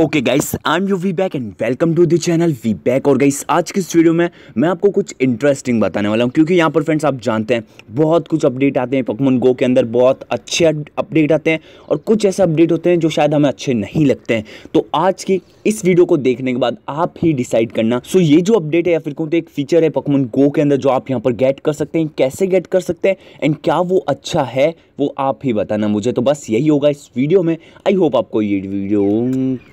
okay guys I am U V back and welcome to the channel V back और guys आज की इस video में मैं आपको कुछ इंटरेस्टिंग बताने वाला हूँ क्योंकि यहाँ पर फ्रेंड्स आप जानते हैं बहुत कुछ अपडेट आते हैं पकमन गो के अंदर बहुत अच्छे अपडेट आते हैं और कुछ ऐसे अपडेट होते हैं जो शायद हमें अच्छे नहीं लगते हैं तो आज की इस वीडियो को देखने के बाद आप ही डिसाइड करना सो so, ये जो अपडेट है या फिर कौन तो एक फीचर है पकमन गो के अंदर जो आप यहाँ पर गेट कर सकते हैं कैसे गेट कर सकते हैं एंड क्या वो अच्छा है वो आप ही बताना मुझे तो बस यही होगा इस वीडियो में आई होप आपको ये वीडियो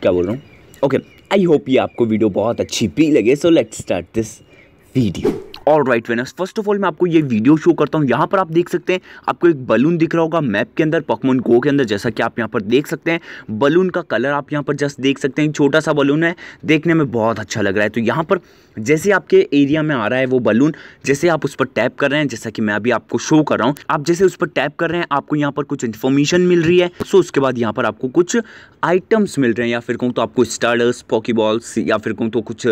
क्या बोल रहा हूँ ओके आई होप ये आपको वीडियो बहुत अच्छी भी लगे so let's start this video all right winners first of all मैं आपको ये वीडियो शो करता हूँ यहाँ पर आप देख सकते हैं आपको एक बलून दिख रहा होगा मैप के अंदर पकमोन गो के अंदर जैसा कि आप यहाँ पर देख सकते हैं बलून का कलर आप यहाँ पर जस्ट देख सकते हैं छोटा सा बलून है देखने में बहुत अच्छा लग रहा है तो यहाँ पर जैसे आपके एरिया में आ रहा है वो बलून जैसे आप उस पर टैप कर रहे हैं जैसा कि मैं अभी आपको शो कर रहा हूँ आप जैसे उस पर टैप कर रहे हैं आपको यहाँ पर कुछ इन्फॉर्मेशन मिल रही है सो उसके बाद यहाँ पर आपको कुछ आइटम्स मिल रहे हैं या फिर कहूँ तो आपको स्टार्डर्स पॉकी बॉल्स या फिर कहूँ तो कुछ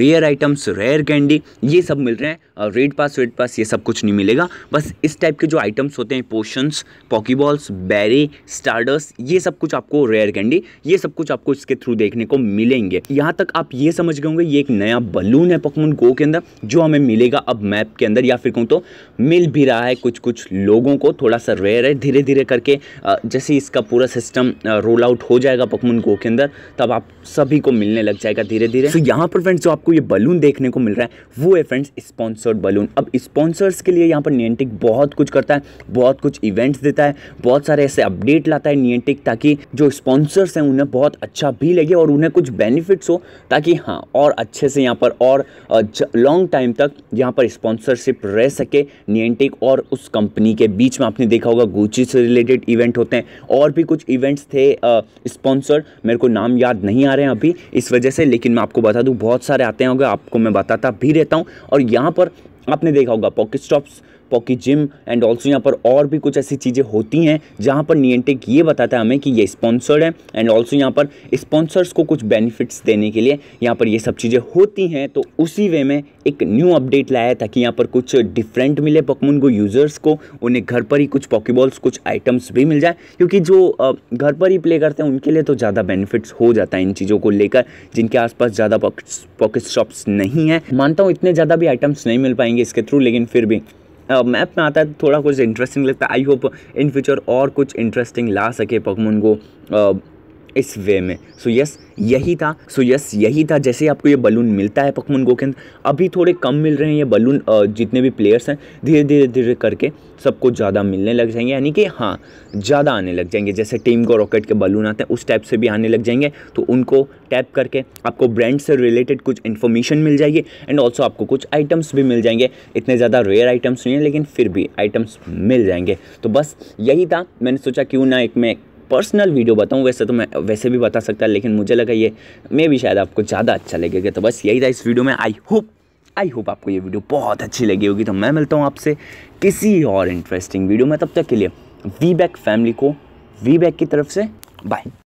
रेयर आइटम्स रेयर कैंडी ये सब मिल रहे हैं रेड पास रेड पास ये सब कुछ नहीं मिलेगा बस इस टाइप के जो आइटम्स होते हैं पोशंस पॉकीबॉल्स बैरे स्टार्डस ये सब कुछ आपको रेयर कैंडी ये सब कुछ आपको इसके थ्रू देखने को मिलेंगे यहाँ तक आप ये समझ गए होंगे ये एक नया बलून है पकमून गो के अंदर जो हमें मिलेगा अब मैप के अंदर या फिर कहूँ तो मिल भी रहा है कुछ कुछ लोगों को थोड़ा सा रेयर है धीरे धीरे करके जैसे इसका पूरा सिस्टम रोल आउट हो जाएगा पकमून गो के अंदर तब आप सभी को मिलने लग जाएगा धीरे धीरे तो यहाँ पर फ्रेंड्स जो आपको ये बलून देखने को मिल रहा है वो हुए फ्रेंड्स स्पॉन्सर्ड बलून अब स्पॉन्सर्स के लिए यहाँ पर नियंटिक बहुत कुछ करता है बहुत कुछ इवेंट्स देता है बहुत सारे ऐसे अपडेट लाता है नियंटिक ताकि जो स्पॉन्सर्स हैं उन्हें बहुत अच्छा भी लगे और उन्हें कुछ बेनिफिट्स हो ताकि हाँ और अच्छे से यहाँ पर और लॉन्ग टाइम तक यहाँ पर स्पॉन्सरशिप रह सके नियंटिक और उस कंपनी के बीच में आपने देखा होगा गोची से रिलेटेड इवेंट होते हैं और भी कुछ इवेंट्स थे स्पॉन्सर्ड मेरे को नाम याद नहीं आ रहे हैं अभी इस वजह से लेकिन मैं आपको बता दूँ बहुत सारे आते होंगे आपको मैं बताता भी रहता हूँ और यहाँ पर आपने देखा होगा pocket stops poke gym and also यहाँ पर और भी कुछ ऐसी चीज़ें होती हैं जहाँ पर नियंटेक ये बताता है हमें कि ये स्पॉन्सर्ड है एंड ऑल्सो यहाँ पर स्पॉन्सर्स को कुछ बेनिफिट्स देने के लिए यहाँ पर ये सब चीज़ें होती हैं तो उसी वे में एक न्यू अपडेट लाया ताकि यहाँ पर कुछ डिफरेंट मिले पकमून को यूज़र्स को उन्हें घर पर ही कुछ पॉकीबॉल्स कुछ आइटम्स भी मिल जाए क्योंकि जो घर पर ही प्ले करते हैं उनके लिए तो ज़्यादा बेनिफिट्स हो जाता है इन चीज़ों को लेकर जिनके आसपास ज़्यादा पॉकेट शॉप्स नहीं है मानता हूँ इतने ज़्यादा भी आइटम्स नहीं मिल पाएंगे इसके थ्रू लेकिन फिर भी मैप में आता है तो थोड़ा कुछ इंटरेस्टिंग लगता है आई होप इन फ्यूचर और कुछ इंटरेस्टिंग ला सके पकमोन को इस वे में सो so यस yes, यही था सो so यस yes, यही था जैसे आपको ये बलून मिलता है पकमन गो के अंदर अभी थोड़े कम मिल रहे हैं ये बलून जितने भी प्लेयर्स हैं धीरे धीरे धीरे करके सबको ज़्यादा मिलने लग जाएंगे यानी कि हाँ ज़्यादा आने लग जाएंगे जैसे टीम को रॉकेट के बलून आते हैं उस टाइप से भी आने लग जाएंगे तो उनको टैप करके आपको ब्रांड से रिलेटेड कुछ इन्फॉर्मेशन मिल जाएगी एंड ऑल्सो आपको कुछ आइटम्स भी मिल जाएंगे इतने ज़्यादा रेयर आइटम्स नहीं हैं लेकिन फिर भी आइटम्स मिल जाएंगे तो बस यही था मैंने सोचा क्यों ना एक मैं पर्सनल वीडियो बताऊँ वैसे तो मैं वैसे भी बता सकता लेकिन मुझे लगा ये मे भी शायद आपको ज़्यादा अच्छा लगेगा तो बस यही था इस वीडियो में आई होप आई होप आपको ये वीडियो बहुत अच्छी लगी होगी तो मैं मिलता हूँ आपसे किसी और इंटरेस्टिंग वीडियो में तब तक के लिए वी बैक फैमिली को वी बैक की तरफ से बाय